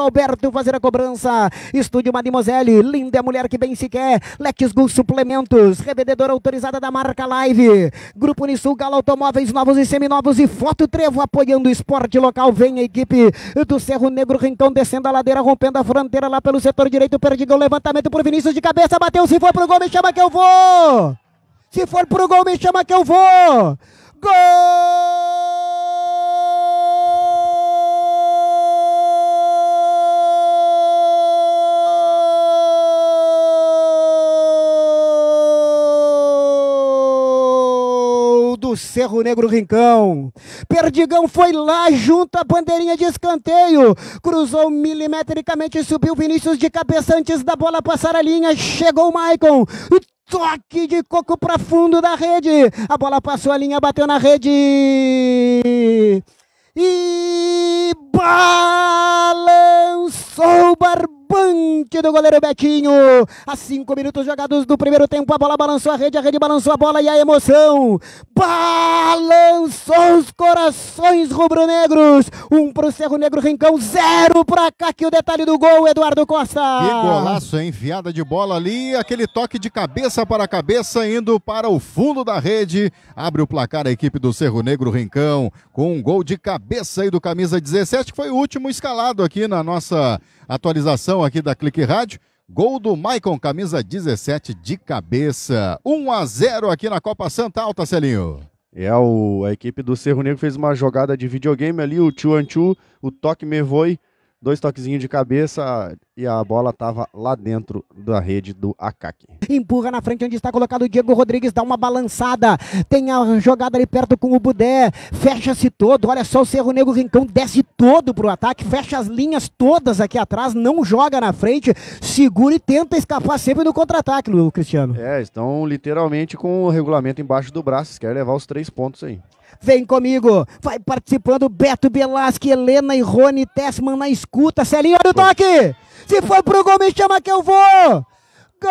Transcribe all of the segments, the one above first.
Alberto fazer a cobrança. Estúdio Mademoiselle, linda mulher que bem se quer. Lex Gul Suplementos, revendedora autorizada da marca Live. Grupo Unisul Galo Automóveis Novos e Seminovos e Foto Trevo apoiando o esporte local. Vem a equipe do Cerro Negro Rincão descendo a ladeira, rompendo a fronteira lá pelo setor direito. gol levantamento por Vinícius de cabeça, bateu. Se for pro gol, me chama que eu vou. Se for pro gol, me chama que eu vou. Gol! Cerro Negro Rincão. Perdigão foi lá junto à bandeirinha de escanteio, cruzou milimetricamente, subiu Vinícius de cabeça antes da bola passar a linha, chegou o Maicon, toque de coco para fundo da rede. A bola passou a linha, bateu na rede. E balançou o barbão do goleiro Betinho. A cinco minutos jogados do primeiro tempo, a bola balançou a rede, a rede balançou a bola e a emoção balançou os corações rubro-negros. Um pro Cerro Negro Rincão, zero pra cá, que o detalhe do gol, Eduardo Costa. Que golaço, hein? Enfiada de bola ali, aquele toque de cabeça para cabeça, indo para o fundo da rede. Abre o placar a equipe do Cerro Negro Rincão, com um gol de cabeça aí do camisa 17, que foi o último escalado aqui na nossa Atualização aqui da Clique Rádio. Gol do Maicon, camisa 17 de cabeça. 1 a 0 aqui na Copa Santa Alta, Celinho. É, o, a equipe do Cerro Negro fez uma jogada de videogame ali, o Chuanchu, o toque me voe, dois toquezinhos de cabeça, e a bola estava lá dentro da rede do Akaki. Empurra na frente onde está colocado o Diego Rodrigues, dá uma balançada, tem a jogada ali perto com o Budé, fecha-se todo, olha só o Cerro Negro Rincão desce todo para o ataque, fecha as linhas todas aqui atrás, não joga na frente, segura e tenta escapar sempre do contra-ataque, Cristiano. É, estão literalmente com o regulamento embaixo do braço, quer levar os três pontos aí. Vem comigo, vai participando Beto Belasque, Helena e Rony Tessman na escuta, Celinho, olha o toque! Se for pro gol, me chama que eu vou! Gol!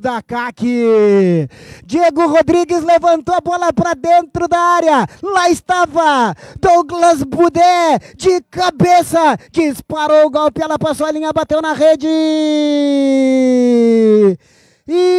Da CAC! Diego Rodrigues levantou a bola para dentro da área. Lá estava Douglas Budé de cabeça. Disparou o golpe, ela passou a linha, bateu na rede. E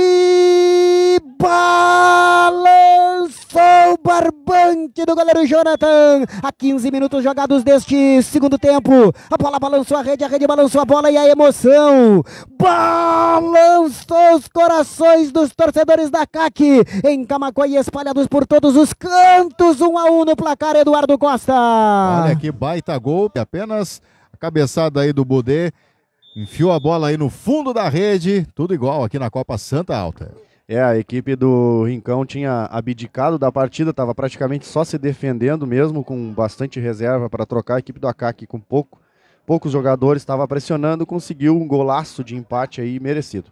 goleiro Jonathan. A 15 minutos jogados deste segundo tempo. A bola balançou a rede, a rede balançou a bola e a emoção balançou os corações dos torcedores da CAC. Em Camacoi, espalhados por todos os cantos. um a um no placar, Eduardo Costa. Olha que baita gol. Apenas a cabeçada aí do Budê. Enfiou a bola aí no fundo da rede, tudo igual aqui na Copa Santa Alta. É, a equipe do Rincão tinha abdicado da partida, estava praticamente só se defendendo mesmo, com bastante reserva para trocar. A equipe do Acac com pouco, poucos jogadores estava pressionando, conseguiu um golaço de empate aí merecido.